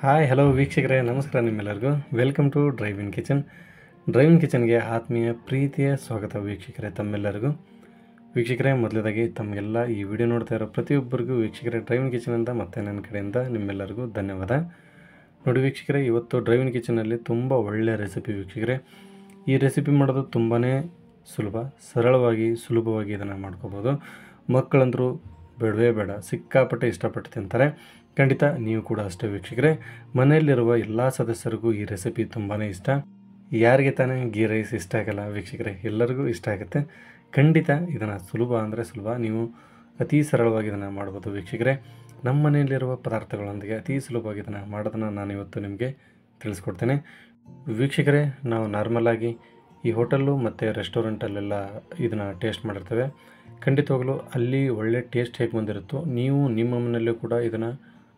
hi hello ವೀಕ್ಷಕರೇ ನಮಸ್ಕಾರ ನಿಮ್ಮೆಲ್ಲರಿಗೂ welcome to drive in kitchen drive in ಕಿಚನ್ಗೆ ಆತ್ಮೀಯ ಪ್ರೀತಿಯ ಸ್ವಾಗತ ವೀಕ್ಷಕರೇ ತಮ್ಮೆಲ್ಲರಿಗೂ ವೀಕ್ಷಕರೇ ಮೊದಲದಾಗಿ ತಮಗೆಲ್ಲ ಈ ವಿಡಿಯೋ ನೋಡ್ತಾ ಇರೋ ಪ್ರತಿಯೊಬ್ಬರಿಗೂ ವೀಕ್ಷಕರೇ ಡ್ರೈವ್ ಇನ್ ಕಿಚನ್ ಅಂತ ಮತ್ತೆ ನನ್ನ ಕಡೆಯಿಂದ ನಿಮ್ಮೆಲ್ಲರಿಗೂ ಧನ್ಯವಾದ ನೋಡಿ ವೀಕ್ಷಕರೇ ಇವತ್ತು ಡ್ರೈವ್ ಇನ್ ಕಿಚನಲ್ಲಿ ತುಂಬ ಒಳ್ಳೆಯ ರೆಸಿಪಿ ವೀಕ್ಷಕರೇ ಈ ರೆಸಿಪಿ ಮಾಡೋದು ತುಂಬಾ ಸುಲಭ ಸರಳವಾಗಿ ಸುಲಭವಾಗಿ ಇದನ್ನು ಮಾಡ್ಕೋಬೋದು ಮಕ್ಕಳಂದರೂ ಬೇಡವೇ ಬೇಡ ಸಿಕ್ಕಾಪಟ್ಟೆ ಇಷ್ಟಪಟ್ಟು ತಿಂತಾರೆ ಖಂಡಿತ ನೀವು ಕೂಡ ಅಷ್ಟೇ ವೀಕ್ಷಕರೇ ಮನೆಯಲ್ಲಿರುವ ಎಲ್ಲ ಸದಸ್ಯರಿಗೂ ಈ ರೆಸಿಪಿ ತುಂಬಾ ಇಷ್ಟ ಯಾರಿಗೆ ತಾನೇ ಗೀ ರೈಸ್ ಇಷ್ಟ ಆಗಲ್ಲ ವೀಕ್ಷಕರೇ ಎಲ್ಲರಿಗೂ ಇಷ್ಟ ಆಗುತ್ತೆ ಖಂಡಿತ ಇದನ್ನು ಸುಲಭ ಅಂದರೆ ಸುಲಭ ನೀವು ಅತಿ ಸರಳವಾಗಿ ಇದನ್ನು ಮಾಡ್ಬೋದು ವೀಕ್ಷಕರೇ ನಮ್ಮ ಮನೆಯಲ್ಲಿರುವ ಪದಾರ್ಥಗಳೊಂದಿಗೆ ಅತಿ ಸುಲಭವಾಗಿ ಇದನ್ನು ಮಾಡೋದನ್ನು ನಾನು ಇವತ್ತು ನಿಮಗೆ ತಿಳಿಸ್ಕೊಡ್ತೇನೆ ವೀಕ್ಷಕರೇ ನಾವು ನಾರ್ಮಲಾಗಿ ಈ ಹೋಟೆಲ್ಲು ಮತ್ತು ರೆಸ್ಟೋರೆಂಟಲ್ಲೆಲ್ಲ ಇದನ್ನು ಟೇಸ್ಟ್ ಮಾಡಿರ್ತೇವೆ ಖಂಡಿತವಾಗಲೂ ಅಲ್ಲಿ ಒಳ್ಳೆ ಟೇಸ್ಟ್ ಹೇಗೆ ಬಂದಿರುತ್ತೋ ನೀವು ನಿಮ್ಮ ಮನೆಯಲ್ಲೂ ಕೂಡ ಇದನ್ನು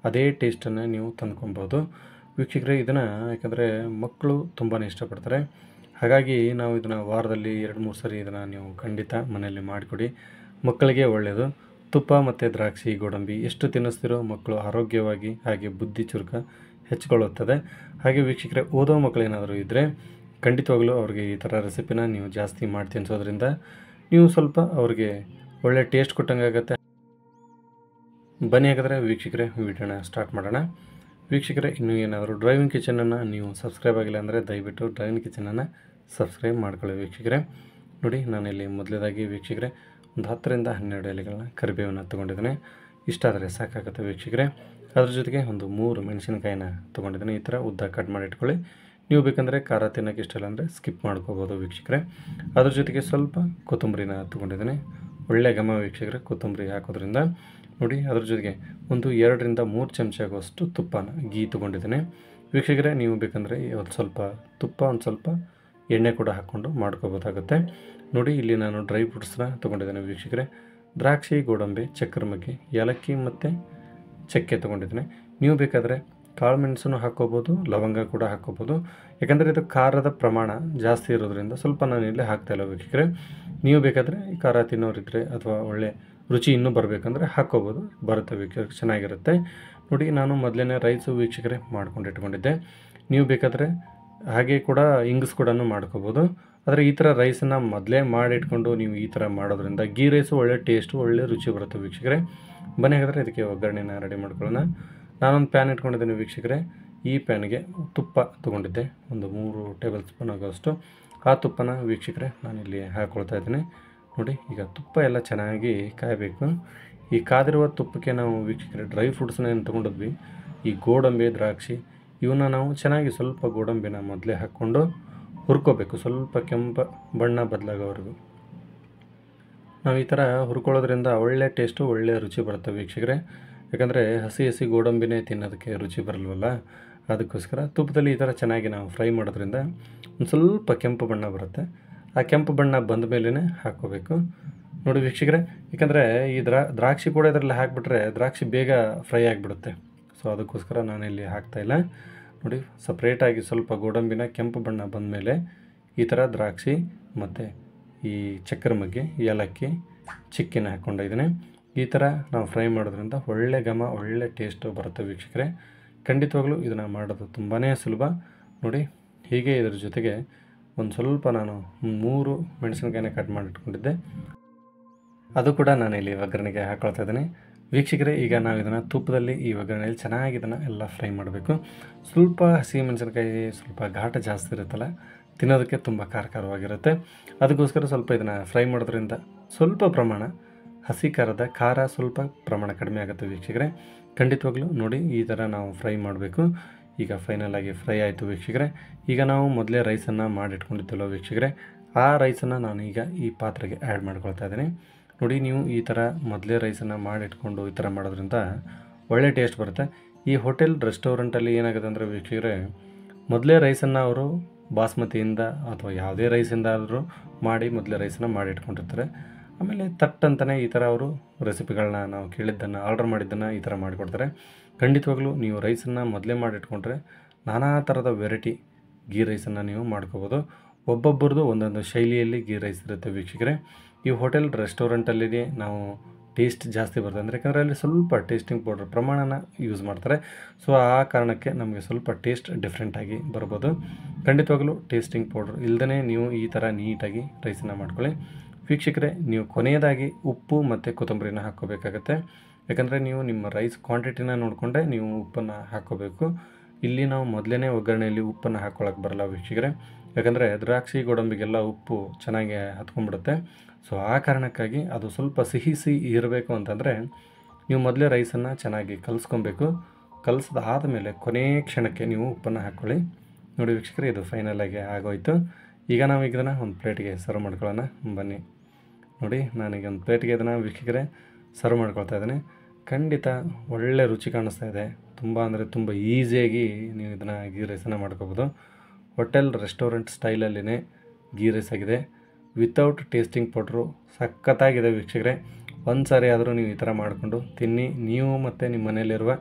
ಅದೇ ಟೇಸ್ಟನ್ನು ನೀವು ತಂದ್ಕೊಬೋದು ವೀಕ್ಷಕರೇ ಇದನ್ನು ಯಾಕಂದರೆ ಮಕ್ಕಳು ತುಂಬಾ ಇಷ್ಟಪಡ್ತಾರೆ ಹಾಗಾಗಿ ನಾವು ಇದನ್ನು ವಾರದಲ್ಲಿ ಎರಡು ಮೂರು ಸರಿ ಇದನ್ನು ನೀವು ಖಂಡಿತ ಮನೆಯಲ್ಲಿ ಮಾಡಿಕೊಡಿ ಮಕ್ಕಳಿಗೆ ಒಳ್ಳೆಯದು ತುಪ್ಪ ಮತ್ತು ದ್ರಾಕ್ಷಿ ಗೋಡಂಬಿ ಎಷ್ಟು ತಿನ್ನಿಸ್ತಿರೋ ಮಕ್ಕಳು ಆರೋಗ್ಯವಾಗಿ ಹಾಗೆ ಬುದ್ಧಿ ಚುರುಕ ಹೆಚ್ಚಿಕೊಳ್ಳುತ್ತದೆ ಹಾಗೆ ವೀಕ್ಷಕರೇ ಓದೋ ಮಕ್ಕಳೇನಾದರೂ ಇದ್ದರೆ ಖಂಡಿತವಾಗಲೂ ಅವ್ರಿಗೆ ಈ ಥರ ರೆಸಿಪಿನ ನೀವು ಜಾಸ್ತಿ ಮಾಡಿ ತಿನ್ನಿಸೋದ್ರಿಂದ ನೀವು ಸ್ವಲ್ಪ ಅವರಿಗೆ ಒಳ್ಳೆ ಟೇಸ್ಟ್ ಕೊಟ್ಟಂಗೆ ಆಗುತ್ತೆ ಬನ್ನಿ ಹಾಗಾದರೆ ವೀಕ್ಷಕರೇ ವೀಡಿಯೋನ ಸ್ಟಾರ್ಟ್ ಮಾಡೋಣ ವೀಕ್ಷಕರೇ ಇನ್ನೂ ಏನಾದರೂ ಡ್ರೈವಿಂಗ್ ಕಿಚನನ್ನು ನೀವು ಸಬ್ಸ್ಕ್ರೈಬ್ ಆಗಿಲ್ಲ ಅಂದರೆ ದಯವಿಟ್ಟು ಡ್ರೈವಿಂಗ್ ಕಿಚನನ್ನು ಸಬ್ಸ್ಕ್ರೈಬ್ ಮಾಡ್ಕೊಳ್ಳಿ ವೀಕ್ಷಕರೇ ನೋಡಿ ನಾನಿಲ್ಲಿ ಮೊದಲೇದಾಗಿ ವೀಕ್ಷಕರೇ ಒಂದು ಹತ್ತರಿಂದ ಹನ್ನೆರಡು ಎಲೆಗಳನ್ನ ಕರಿಬೇವನ್ನು ತೊಗೊಂಡಿದ್ದೀನಿ ಇಷ್ಟಾದರೆ ಸಾಕಾಗುತ್ತೆ ವೀಕ್ಷಕರೇ ಅದ್ರ ಜೊತೆಗೆ ಒಂದು ಮೂರು ಮೆಣಸಿನಕಾಯಿನ ತೊಗೊಂಡಿದ್ದೀನಿ ಈ ಥರ ಉದ್ದ ಕಟ್ ಮಾಡಿ ಇಟ್ಕೊಳ್ಳಿ ನೀವು ಬೇಕಂದರೆ ಖಾರ ತಿನ್ನೋಕೆ ಇಷ್ಟ ಇಲ್ಲ ಅಂದರೆ ಸ್ಕಿಪ್ ಮಾಡ್ಕೋಬೋದು ವೀಕ್ಷಕರೇ ಅದ್ರ ಜೊತೆಗೆ ಸ್ವಲ್ಪ ಕೊತ್ತಂಬರಿನ ತೊಗೊಂಡಿದ್ದೀನಿ ಒಳ್ಳೆಯ ಗಮ ವೀಕ್ಷಕರೇ ಕೊತ್ತಂಬರಿ ಹಾಕೋದ್ರಿಂದ ನೋಡಿ ಅದ್ರ ಜೊತೆಗೆ ಒಂದು ಎರಡರಿಂದ ಮೂರು ಆಗುವಷ್ಟು ತುಪ್ಪನ ಗೀ ತೊಗೊಂಡಿದ್ದೇನೆ ವೀಕ್ಷಕರೇ ನೀವು ಬೇಕಂದರೆ ಒಂದು ಸ್ವಲ್ಪ ತುಪ್ಪ ಒಂದು ಸ್ವಲ್ಪ ಎಣ್ಣೆ ಕೂಡ ಹಾಕ್ಕೊಂಡು ಮಾಡ್ಕೋಬೋದಾಗುತ್ತೆ ನೋಡಿ ಇಲ್ಲಿ ನಾನು ಡ್ರೈ ಫ್ರೂಟ್ಸ್ನ ತೊಗೊಂಡಿದ್ದೇನೆ ವೀಕ್ಷಕರೇ ದ್ರಾಕ್ಷಿ ಗೋಡಂಬಿ ಚಕ್ರ ಮಗ್ಗೆ ಏಲಕ್ಕಿ ಮತ್ತು ಚಕ್ಕೆ ತೊಗೊಂಡಿದ್ದೇನೆ ನೀವು ಬೇಕಾದರೆ ಕಾಳು ಮೆಣಸನ್ನು ಹಾಕ್ಕೋಬೋದು ಲವಂಗ ಕೂಡ ಹಾಕ್ಕೋಬೋದು ಯಾಕಂದರೆ ಇದು ಖಾರದ ಪ್ರಮಾಣ ಜಾಸ್ತಿ ಇರೋದ್ರಿಂದ ಸ್ವಲ್ಪ ನಾನು ಇಲ್ಲೇ ಹಾಕ್ತಾಯಿಲ್ಲ ವೀಕ್ಷಕರೇ ನೀವು ಬೇಕಾದರೆ ಖಾರ ತಿನ್ನೋರಿದ್ದರೆ ಅಥವಾ ಒಳ್ಳೆ ರುಚಿ ಇನ್ನೂ ಬರಬೇಕಂದ್ರೆ ಹಾಕ್ಕೋಬೋದು ಬರುತ್ತೆ ವೀಕ್ಷಕ ಚೆನ್ನಾಗಿರುತ್ತೆ ನೋಡಿ ನಾನು ಮೊದಲೇ ರೈಸು ವೀಕ್ಷಕರೇ ಮಾಡ್ಕೊಂಡು ಇಟ್ಕೊಂಡಿದ್ದೆ ನೀವು ಬೇಕಾದರೆ ಹಾಗೆ ಕೂಡ ಇಂಗ್ಸ್ ಕೂಡ ಮಾಡ್ಕೋಬೋದು ಆದರೆ ಈ ಥರ ರೈಸನ್ನು ಮೊದಲೇ ಮಾಡಿಟ್ಕೊಂಡು ನೀವು ಈ ಥರ ಮಾಡೋದ್ರಿಂದ ಗೀ ರೈಸು ಒಳ್ಳೆ ಟೇಸ್ಟು ಒಳ್ಳೆ ರುಚಿ ಬರುತ್ತೆ ವೀಕ್ಷಕರೇ ಬನ್ನಿ ಹಾಗಾದರೆ ಇದಕ್ಕೆ ಒಗ್ಗರಣೆನ ರೆಡಿ ಮಾಡ್ಕೊಳ್ಳೋಣ ನಾನೊಂದು ಪ್ಯಾನ್ ಇಟ್ಕೊಂಡಿದ್ದೀನಿ ವೀಕ್ಷಕರೇ ಈ ಪ್ಯಾನ್ಗೆ ತುಪ್ಪ ತೊಗೊಂಡಿದ್ದೆ ಒಂದು ಮೂರು ಟೇಬಲ್ ಸ್ಪೂನ್ ಆಗೋಷ್ಟು ಆ ತುಪ್ಪನ ವೀಕ್ಷಕರೇ ನಾನಿಲ್ಲಿ ಹಾಕ್ಕೊಳ್ತಾ ಇದ್ದೀನಿ ನೋಡಿ ಈಗ ತುಪ್ಪ ಎಲ್ಲ ಚೆನ್ನಾಗಿ ಕಾಯಬೇಕು ಈ ಕಾದಿರುವ ತುಪ್ಪಕ್ಕೆ ನಾವು ವೀಕ್ಷಕರೆ ಡ್ರೈ ಫ್ರೂಟ್ಸ್ನ ಏನು ತೊಗೊಂಡಿದ್ವಿ ಈ ಗೋಡಂಬಿ ದ್ರಾಕ್ಷಿ ಇವನ್ನ ನಾವು ಚೆನ್ನಾಗಿ ಸ್ವಲ್ಪ ಗೋಡಂಬಿನ ಮೊದಲೇ ಹಾಕ್ಕೊಂಡು ಹುರ್ಕೋಬೇಕು ಸ್ವಲ್ಪ ಕೆಂಪ ಬಣ್ಣ ಬದಲಾಗೋವರೆಗೂ ನಾವು ಈ ಥರ ಹುರ್ಕೊಳ್ಳೋದ್ರಿಂದ ಒಳ್ಳೆ ಟೇಸ್ಟು ಒಳ್ಳೆ ರುಚಿ ಬರುತ್ತೆ ವೀಕ್ಷಕರೆ ಯಾಕಂದರೆ ಹಸಿ ಹಸಿ ಗೋಡಂಬಿನೇ ತಿನ್ನೋದಕ್ಕೆ ರುಚಿ ಬರಲ್ವಲ್ಲ ಅದಕ್ಕೋಸ್ಕರ ತುಪ್ಪದಲ್ಲಿ ಈ ಥರ ಚೆನ್ನಾಗಿ ನಾವು ಫ್ರೈ ಮಾಡೋದ್ರಿಂದ ಒಂದು ಸ್ವಲ್ಪ ಕೆಂಪು ಬಣ್ಣ ಬರುತ್ತೆ ಆ ಕೆಂಪು ಬಣ್ಣ ಬಂದ ಮೇಲೇ ಹಾಕ್ಕೋಬೇಕು ನೋಡಿ ವೀಕ್ಷಕರೇ ಏಕೆಂದರೆ ಈ ದ್ರಾ ದ್ರಾಕ್ಷಿ ಕೂಡ ಇದರಲ್ಲಿ ಹಾಕಿಬಿಟ್ರೆ ದ್ರಾಕ್ಷಿ ಬೇಗ ಫ್ರೈ ಆಗಿಬಿಡುತ್ತೆ ಸೊ ಅದಕ್ಕೋಸ್ಕರ ನಾನು ನಾನಿಲ್ಲಿ ಹಾಕ್ತಾಯಿಲ್ಲ ನೋಡಿ ಸಪ್ರೇಟಾಗಿ ಸ್ವಲ್ಪ ಗೋಡಂಬಿನ ಕೆಂಪು ಬಣ್ಣ ಬಂದ ಮೇಲೆ ಈ ಥರ ದ್ರಾಕ್ಷಿ ಮತ್ತು ಈ ಚಕ್ಕರ ಮಗ್ಗಿ ಏಲಕ್ಕಿ ಚಿಕ್ಕಿನ ಹಾಕ್ಕೊಂಡಿದ್ದೀನಿ ಈ ಥರ ನಾವು ಫ್ರೈ ಮಾಡೋದ್ರಿಂದ ಒಳ್ಳೆ ಘಮ ಒಳ್ಳೆ ಟೇಸ್ಟು ಬರುತ್ತೆ ವೀಕ್ಷಕರೇ ಖಂಡಿತವಾಗ್ಲೂ ಇದನ್ನು ಮಾಡೋದು ತುಂಬಾ ಸುಲಭ ನೋಡಿ ಹೀಗೆ ಇದರ ಜೊತೆಗೆ ಒಂದು ಸ್ವಲ್ಪ ನಾನು ಮೂರು ಮೆಣಸಿನಕಾಯಿನ ಕಟ್ ಮಾಡಿಟ್ಕೊಂಡಿದ್ದೆ ಅದು ಕೂಡ ನಾನು ಇಲ್ಲಿ ಒಗ್ಗರಣೆಗೆ ಹಾಕ್ಕೊಳ್ತಾ ಇದ್ದೀನಿ ವೀಕ್ಷಕರೇ ಈಗ ನಾವು ಇದನ್ನು ತುಪ್ಪದಲ್ಲಿ ಈ ಒಗ್ಗರಣೆಯಲ್ಲಿ ಚೆನ್ನಾಗಿ ಇದನ್ನು ಎಲ್ಲ ಫ್ರೈ ಮಾಡಬೇಕು ಸ್ವಲ್ಪ ಹಸಿ ಮೆಣಸಿನಕಾಯಿ ಸ್ವಲ್ಪ ಘಾಟ ಜಾಸ್ತಿ ಇರುತ್ತಲ್ಲ ತಿನ್ನೋದಕ್ಕೆ ತುಂಬ ಖಾರವಾಗಿರುತ್ತೆ ಅದಕ್ಕೋಸ್ಕರ ಸ್ವಲ್ಪ ಇದನ್ನು ಫ್ರೈ ಮಾಡೋದ್ರಿಂದ ಸ್ವಲ್ಪ ಪ್ರಮಾಣ ಹಸಿ ಖಾರದ ಖಾರ ಸ್ವಲ್ಪ ಪ್ರಮಾಣ ಕಡಿಮೆ ಆಗುತ್ತೆ ವೀಕ್ಷಕರೇ ಖಂಡಿತವಾಗ್ಲೂ ನೋಡಿ ಈ ಥರ ನಾವು ಫ್ರೈ ಮಾಡಬೇಕು ಈಗ ಫೈನಲ್ ಆಗಿ ಫ್ರೈ ಆಯಿತು ವೀಕ್ಷಕರೆ ಈಗ ನಾವು ಮೊದಲೇ ರೈಸನ್ನು ಮಾಡಿಟ್ಕೊಂಡಿದ್ದಲ್ಲ ವೀಕ್ಷಕರೆ ಆ ರೈಸನ್ನು ನಾನು ಈಗ ಈ ಪಾತ್ರೆಗೆ ಆ್ಯಡ್ ಮಾಡ್ಕೊಳ್ತಾ ಇದ್ದೀನಿ ನೋಡಿ ನೀವು ಈ ಥರ ಮೊದಲೇ ರೈಸನ್ನು ಮಾಡಿಟ್ಕೊಂಡು ಈ ಥರ ಮಾಡೋದ್ರಿಂದ ಒಳ್ಳೆ ಟೇಸ್ಟ್ ಬರುತ್ತೆ ಈ ಹೋಟೆಲ್ ರೆಸ್ಟೋರೆಂಟಲ್ಲಿ ಏನಾಗುತ್ತೆ ಅಂದರೆ ವೀಕ್ಷಕರೆ ಮೊದಲೇ ರೈಸನ್ನು ಅವರು ಬಾಸ್ಮತಿಯಿಂದ ಅಥವಾ ಯಾವುದೇ ರೈಸಿಂದ ಆದರೂ ಮಾಡಿ ಮೊದಲೇ ರೈಸನ್ನು ಮಾಡಿಟ್ಕೊಂಡಿರ್ತಾರೆ ಆಮೇಲೆ ತಟ್ ಅಂತಲೇ ಈ ಥರ ಅವರು ರೆಸಿಪಿಗಳನ್ನ ನಾವು ಕೇಳಿದ್ದನ್ನು ಆರ್ಡರ್ ಮಾಡಿದ್ದನ್ನು ಈ ಥರ ಮಾಡಿಕೊಡ್ತಾರೆ ಖಂಡಿತವಾಗಲೂ ನೀವು ರೈಸನ್ನು ಮೊದಲೇ ಮಾಡಿಟ್ಕೊಂಡ್ರೆ ನಾನಾ ಥರದ ವೆರೈಟಿ ಗೀ ರೈಸನ್ನು ನೀವು ಮಾಡ್ಕೋಬೋದು ಒಬ್ಬೊಬ್ಬರದು ಒಂದೊಂದು ಶೈಲಿಯಲ್ಲಿ ಗೀ ರೈಸ್ ಇರುತ್ತೆ ವೀಕ್ಷಕರೇ ಈ ಹೋಟೆಲ್ ರೆಸ್ಟೋರೆಂಟಲ್ಲಿ ನಾವು ಟೇಸ್ಟ್ ಜಾಸ್ತಿ ಬರ್ತದೆ ಅಂದರೆ ಯಾಕಂದರೆ ಅಲ್ಲಿ ಸ್ವಲ್ಪ ಟೇಸ್ಟಿಂಗ್ ಪೌಡರ್ ಪ್ರಮಾಣನ ಯೂಸ್ ಮಾಡ್ತಾರೆ ಸೊ ಆ ಕಾರಣಕ್ಕೆ ನಮಗೆ ಸ್ವಲ್ಪ ಟೇಸ್ಟ್ ಡಿಫ್ರೆಂಟಾಗಿ ಬರ್ಬೋದು ಖಂಡಿತವಾಗಲೂ ಟೇಸ್ಟಿಂಗ್ ಪೌಡ್ರ್ ಇಲ್ಲದೇ ನೀವು ಈ ಥರ ನೀಟಾಗಿ ರೈಸನ್ನು ಮಾಡ್ಕೊಳ್ಳಿ ವೀಕ್ಷಕರೇ ನೀವು ಕೊನೆಯದಾಗಿ ಉಪ್ಪು ಮತ್ತು ಕೊತ್ತಂಬರಿನ ಹಾಕ್ಕೋಬೇಕಾಗತ್ತೆ ಯಾಕಂದರೆ ನೀವು ನಿಮ್ಮ ರೈಸ್ ಕ್ವಾಂಟಿಟಿನ ನೋಡಿಕೊಂಡೆ ನೀವು ಉಪ್ಪನ್ನು ಹಾಕ್ಕೋಬೇಕು ಇಲ್ಲಿ ನಾವು ಮೊದಲನೇ ಒಗ್ಗರಣೆಯಲ್ಲಿ ಉಪ್ಪನ್ನು ಹಾಕ್ಕೊಳಕ್ಕೆ ಬರಲ್ಲ ವೀಕ್ಷಕರೇ ಯಾಕಂದರೆ ದ್ರಾಕ್ಷಿ ಗೋಡಂಬಿಗೆಲ್ಲ ಉಪ್ಪು ಚೆನ್ನಾಗಿ ಹತ್ಕೊಂಡ್ಬಿಡುತ್ತೆ ಸೊ ಆ ಕಾರಣಕ್ಕಾಗಿ ಅದು ಸ್ವಲ್ಪ ಸಿಹಿ ಸಿಹಿ ಇರಬೇಕು ಅಂತಂದರೆ ನೀವು ಮೊದಲೇ ರೈಸನ್ನು ಚೆನ್ನಾಗಿ ಕಲಿಸ್ಕೊಬೇಕು ಕಲಿಸಿದ ಆದಮೇಲೆ ಕೊನೆಯ ಕ್ಷಣಕ್ಕೆ ನೀವು ಉಪ್ಪನ್ನು ಹಾಕ್ಕೊಳ್ಳಿ ನೋಡಿ ವೀಕ್ಷಕರೇ ಇದು ಫೈನಲಾಗಿ ಆಗೋಯಿತು ಈಗ ನಾವು ಇದನ್ನು ಒಂದು ಪ್ಲೇಟಿಗೆ ಸರ್ವ್ ಮಾಡ್ಕೊಳ್ಳೋಣ ಬನ್ನಿ ನೋಡಿ ನಾನೀಗ ಒಂದು ಪ್ಲೇಟ್ಗೆ ಇದನ್ನು ವೀಕ್ಷಕರೇ ಸರ್ವ್ ಮಾಡ್ಕೊಳ್ತಾ ಇದ್ದೀನಿ ಖಂಡಿತ ಒಳ್ಳೆ ರುಚಿ ಕಾಣಿಸ್ತಾ ಇದೆ ತುಂಬ ಅಂದರೆ ತುಂಬ ಈಸಿಯಾಗಿ ನೀವು ಇದನ್ನು ಗೀ ರೈಸನ್ನು ಮಾಡ್ಕೋಬೋದು ಹೋಟೆಲ್ ರೆಸ್ಟೋರೆಂಟ್ ಸ್ಟೈಲಲ್ಲಿನೇ ಗೀ ರೈಸ್ ಆಗಿದೆ ವಿತೌಟ್ ಟೇಸ್ಟಿಂಗ್ ಪೌಡ್ರು ಸಖತ್ತಾಗಿದೆ ವೀಕ್ಷಕರೇ ಒಂದು ಸಾರಿ ಆದರೂ ನೀವು ಈ ಥರ ಮಾಡಿಕೊಂಡು ತಿನ್ನಿ ನೀವು ಮತ್ತು ನಿಮ್ಮ ಮನೆಯಲ್ಲಿರುವ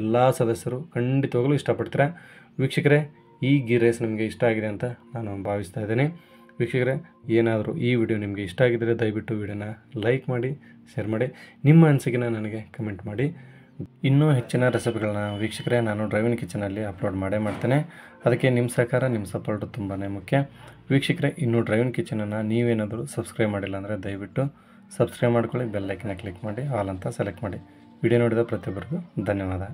ಎಲ್ಲ ಸದಸ್ಯರು ಖಂಡಿತವಾಗಲೂ ಇಷ್ಟಪಡ್ತೀರಾ ವೀಕ್ಷಕರೇ ಈ ಗೀ ರೈಸ್ ನಿಮಗೆ ಇಷ್ಟ ಆಗಿದೆ ಅಂತ ನಾನು ಭಾವಿಸ್ತಾ ಇದ್ದೀನಿ ವೀಕ್ಷಕರೇ ಏನಾದರೂ ಈ ವಿಡಿಯೋ ನಿಮಗೆ ಇಷ್ಟ ಆಗಿದ್ದರೆ ದಯವಿಟ್ಟು ವಿಡಿಯೋನ ಲೈಕ್ ಮಾಡಿ ಶೇರ್ ಮಾಡಿ ನಿಮ್ಮ ಅನಿಸಿಕೆನ ನನಗೆ ಕಮೆಂಟ್ ಮಾಡಿ ಇನ್ನೂ ಹೆಚ್ಚಿನ ರೆಸಿಪಿಗಳನ್ನ ವೀಕ್ಷಕರೇ ನಾನು ಡ್ರೈವಿಂಗ್ ಕಿಚನಲ್ಲಿ ಅಪ್ಲೋಡ್ ಮಾಡೇ ಮಾಡ್ತೇನೆ ಅದಕ್ಕೆ ನಿಮ್ಮ ಸಹಕಾರ ನಿಮ್ಮ ಸಪೋರ್ಟು ತುಂಬಾ ಮುಖ್ಯ ವೀಕ್ಷಕರೇ ಇನ್ನೂ ಡ್ರೈವಿಂಗ್ ಕಿಚನನ್ನು ನೀವೇನಾದರೂ ಸಬ್ಸ್ಕ್ರೈಬ್ ಮಾಡಿಲ್ಲ ಅಂದರೆ ದಯವಿಟ್ಟು ಸಬ್ಸ್ಕ್ರೈಬ್ ಮಾಡ್ಕೊಳ್ಳಿ ಬೆಲ್ಲೈಕನ್ನ ಕ್ಲಿಕ್ ಮಾಡಿ ಆಲ್ ಅಂತ ಸೆಲೆಕ್ಟ್ ಮಾಡಿ ವಿಡಿಯೋ ನೋಡಿದ ಪ್ರತಿಯೊಬ್ಬರಿಗೂ ಧನ್ಯವಾದ